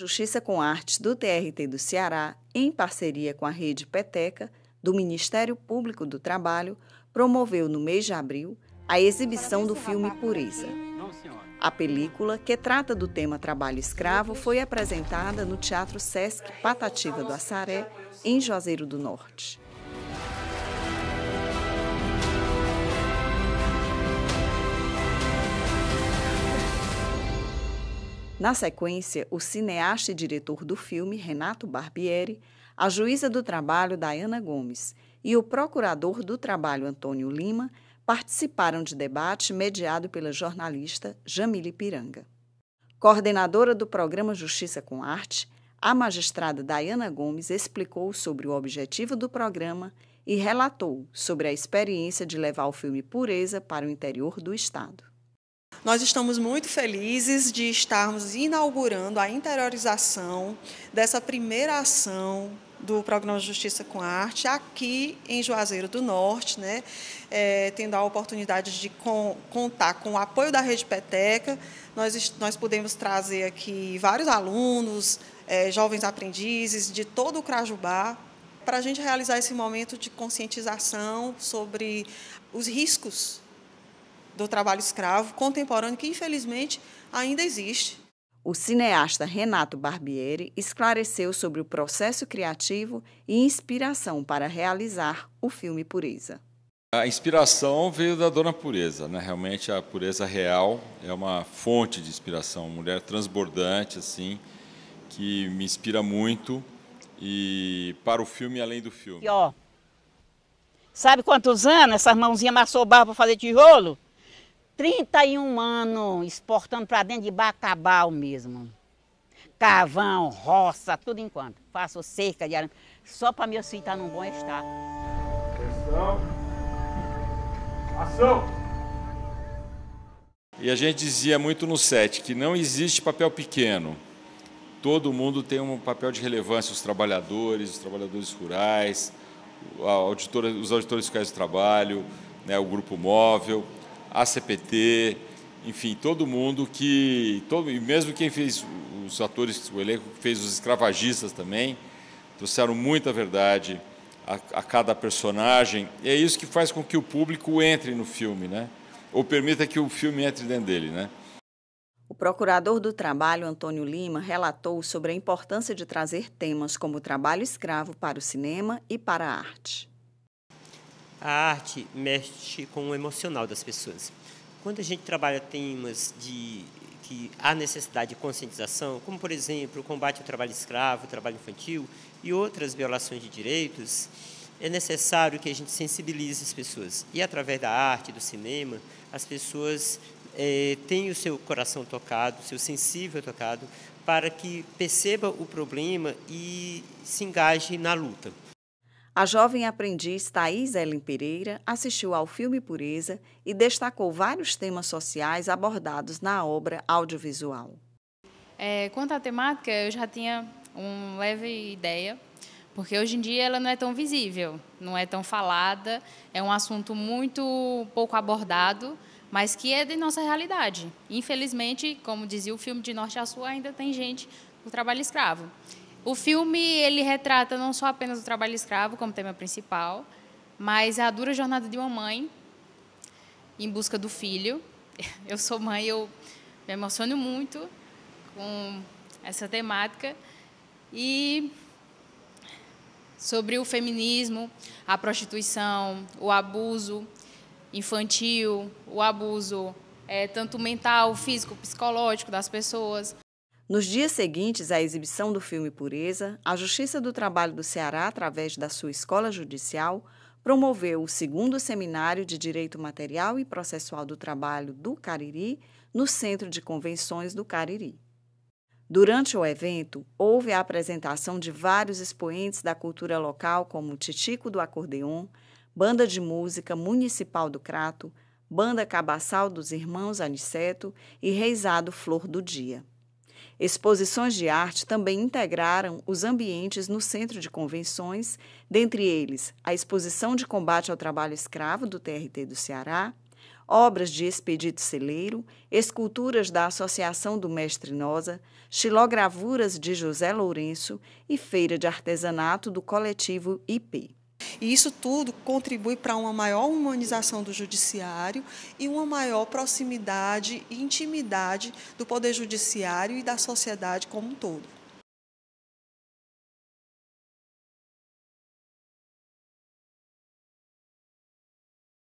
Justiça com Artes do TRT do Ceará, em parceria com a Rede Peteca, do Ministério Público do Trabalho, promoveu no mês de abril a exibição do filme Pureza. A película, que trata do tema trabalho escravo, foi apresentada no Teatro Sesc Patativa do Assaré, em Juazeiro do Norte. Na sequência, o cineasta e diretor do filme, Renato Barbieri, a juíza do trabalho, Dayana Gomes, e o procurador do trabalho, Antônio Lima, participaram de debate mediado pela jornalista Jamile Piranga. Coordenadora do programa Justiça com Arte, a magistrada Dayana Gomes explicou sobre o objetivo do programa e relatou sobre a experiência de levar o filme Pureza para o interior do Estado. Nós estamos muito felizes de estarmos inaugurando a interiorização dessa primeira ação do Programa Justiça com Arte aqui em Juazeiro do Norte, né? É, tendo a oportunidade de com, contar com o apoio da Rede Peteca, nós, nós podemos trazer aqui vários alunos, é, jovens aprendizes de todo o Crajubá, para a gente realizar esse momento de conscientização sobre os riscos do trabalho escravo contemporâneo que, infelizmente, ainda existe. O cineasta Renato Barbieri esclareceu sobre o processo criativo e inspiração para realizar o filme Pureza. A inspiração veio da Dona Pureza, né? Realmente a Pureza Real é uma fonte de inspiração, uma mulher transbordante assim, que me inspira muito e para o filme além do filme. E, ó, sabe quantos anos essas mãozinhas amassou barro para fazer tijolo? 31 anos exportando para dentro de Bacabal mesmo. Cavão, roça, tudo enquanto. Faço cerca de arame. Só para meu filho estar num bom estado. Atenção. Ação. E a gente dizia muito no set que não existe papel pequeno. Todo mundo tem um papel de relevância, os trabalhadores, os trabalhadores rurais, os auditores fiscais do trabalho, né, o grupo móvel, a CPT, enfim, todo mundo que. Todo, e mesmo quem fez os atores, o elenco que fez os escravagistas também, trouxeram muita verdade a, a, cada personagem. E é isso que faz com que o público entre no filme, né? Ou permita que o filme entre dentro dele, né? O procurador do trabalho, Antônio Lima, relatou sobre a importância de trazer temas como o trabalho escravo para o cinema e para a arte a arte mexe com o emocional das pessoas. Quando a gente trabalha temas de que há necessidade de conscientização, como, por exemplo, o combate ao trabalho escravo, o trabalho infantil e outras violações de direitos, é necessário que a gente sensibilize as pessoas. E, através da arte, do cinema, as pessoas é, têm o seu coração tocado, o seu sensível tocado, para que perceba o problema e se engaje na luta. A jovem aprendiz Thais Ellen Pereira assistiu ao filme Pureza e destacou vários temas sociais abordados na obra audiovisual. É, quanto à temática, eu já tinha uma leve ideia, porque hoje em dia ela não é tão visível, não é tão falada, é um assunto muito pouco abordado, mas que é de nossa realidade. Infelizmente, como dizia o filme de Norte a Sul, ainda tem gente com trabalho escravo. O filme ele retrata não só apenas o trabalho escravo como tema principal, mas a dura jornada de uma mãe em busca do filho. Eu sou mãe, eu me emociono muito com essa temática e sobre o feminismo, a prostituição, o abuso infantil, o abuso é, tanto mental, físico, psicológico das pessoas, nos dias seguintes à exibição do filme Pureza, a Justiça do Trabalho do Ceará, através da sua escola judicial, promoveu o segundo seminário de Direito Material e Processual do Trabalho do Cariri, no Centro de Convenções do Cariri. Durante o evento, houve a apresentação de vários expoentes da cultura local, como Titico do Acordeon, Banda de Música Municipal do Crato, Banda Cabaçal dos Irmãos Aniceto e Reisado Flor do Dia. Exposições de arte também integraram os ambientes no centro de convenções, dentre eles a exposição de combate ao trabalho escravo do TRT do Ceará, obras de Expedito Celeiro, esculturas da Associação do Mestre Nosa, xilogravuras de José Lourenço e feira de artesanato do coletivo IP. E isso tudo contribui para uma maior humanização do judiciário e uma maior proximidade e intimidade do poder judiciário e da sociedade como um todo.